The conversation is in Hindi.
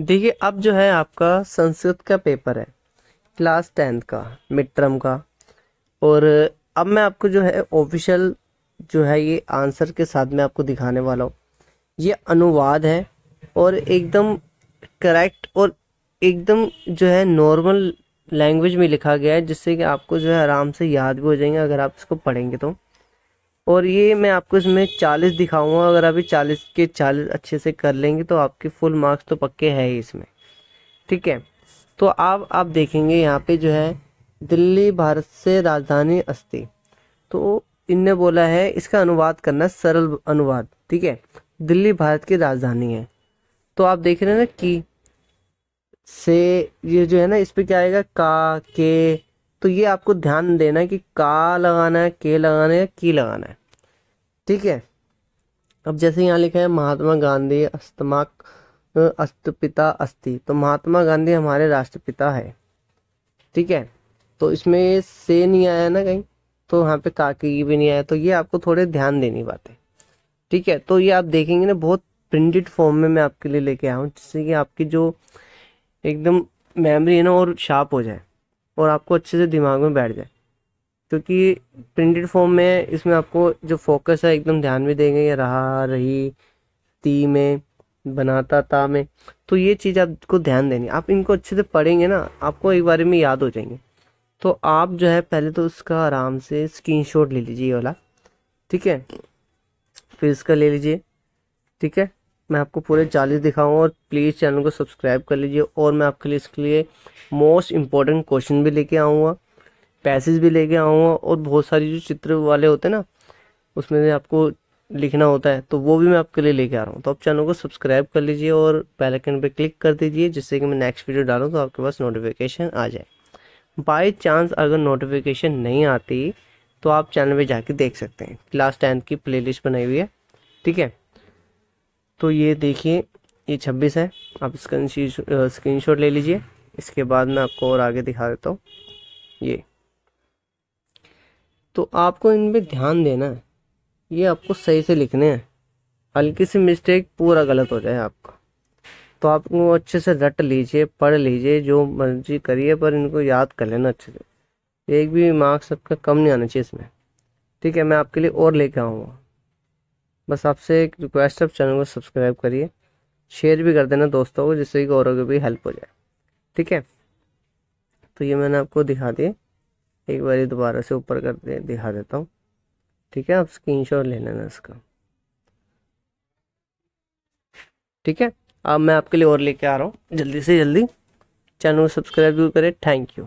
देखिए अब जो है आपका संस्कृत का पेपर है क्लास टेंथ का मिड टर्म का और अब मैं आपको जो है ऑफिशियल जो है ये आंसर के साथ मैं आपको दिखाने वाला हूँ ये अनुवाद है और एकदम करेक्ट और एकदम जो है नॉर्मल लैंग्वेज में लिखा गया है जिससे कि आपको जो है आराम से याद भी हो जाएंगे अगर आप इसको पढ़ेंगे तो और ये मैं आपको इसमें चालीस दिखाऊंगा अगर अभी 40 चालीस के चालीस अच्छे से कर लेंगे तो आपके फुल मार्क्स तो पक्के हैं ही इसमें ठीक है तो आप आप देखेंगे यहाँ पे जो है दिल्ली भारत से राजधानी अस्थि तो इनने बोला है इसका अनुवाद करना सरल अनुवाद ठीक है दिल्ली भारत की राजधानी है तो आप देख रहे हैं ना कि से ये जो है ना इस पर क्या आएगा का के तो ये आपको ध्यान देना है कि का लगाना है के लगाना है की लगाना है ठीक है अब जैसे यहाँ लिखा है महात्मा गांधी अस्तमाक अस्तपिता अस्थि तो महात्मा गांधी हमारे राष्ट्रपिता है ठीक है तो इसमें से नहीं आया ना कहीं तो वहाँ पे काकी भी नहीं आया तो ये आपको थोड़े ध्यान देनी बात है ठीक है तो ये आप देखेंगे ना बहुत प्रिंटेड फॉर्म में मैं आपके लिए लेके आया हूँ जिससे कि आपकी जो एकदम मेमोरी है ना और शार्प हो जाए और आपको अच्छे से दिमाग में बैठ जाए क्योंकि प्रिंटेड फॉर्म में इसमें आपको जो फोकस है एकदम ध्यान भी देंगे ये रहा रही ती में बनाता ता में तो ये चीज़ आपको ध्यान देनी आप इनको अच्छे से पढ़ेंगे ना आपको एक बारे में याद हो जाएंगे तो आप जो है पहले तो उसका आराम से स्क्रीन ले लीजिए वाला ठीक है फिर इसका ले लीजिए ठीक है मैं आपको पूरे चालीस दिखाऊँ और प्लीज़ चैनल को सब्सक्राइब कर लीजिए और मैं आपके लिए इसके लिए मोस्ट इम्पॉर्टेंट क्वेश्चन भी लेके आऊँगा पैसेज भी लेके आऊँगा और बहुत सारी जो चित्र वाले होते हैं ना उसमें आपको लिखना होता है तो वो भी मैं आपके लिए लेके आ रहा हूँ तो आप चैनल को सब्सक्राइब कर लीजिए और बेल आइकन पे क्लिक कर दीजिए जिससे कि मैं नेक्स्ट वीडियो डालूँ तो आपके पास नोटिफिकेशन आ जाए बाई चांस अगर नोटिफिकेशन नहीं आती तो आप चैनल पर जाके देख सकते हैं क्लास टेंथ की प्ले बनाई हुई है ठीक है तो ये देखिए ये छब्बीस है आप इसका स्क्रीन शॉट ले लीजिए इसके बाद मैं आपको और आगे दिखा देता हूँ ये तो आपको इन पर ध्यान देना है ये आपको सही से लिखने हैं हल्की सी मिस्टेक पूरा गलत हो जाए आपका तो आप इनको अच्छे से रट लीजिए पढ़ लीजिए जो मर्जी करिए पर इनको याद कर लेना अच्छे से एक भी मार्क्स आपका कम नहीं आना चाहिए इसमें ठीक है मैं आपके लिए और लेके आऊँगा बस आपसे एक रिक्वेस्ट है आप चैनल को सब्सक्राइब करिए शेयर भी कर देना दोस्तों को जिससे कि औरों की भी हेल्प हो जाए ठीक है तो ये मैंने आपको दिखा दिए एक बार दोबारा से ऊपर कर दे दिखा देता हूँ ठीक है आप स्क्रीन शॉट ले लेना इसका ठीक है अब मैं आपके लिए और लेके आ रहा हूँ जल्दी से जल्दी चैनल को सब्सक्राइब भी करें थैंक यू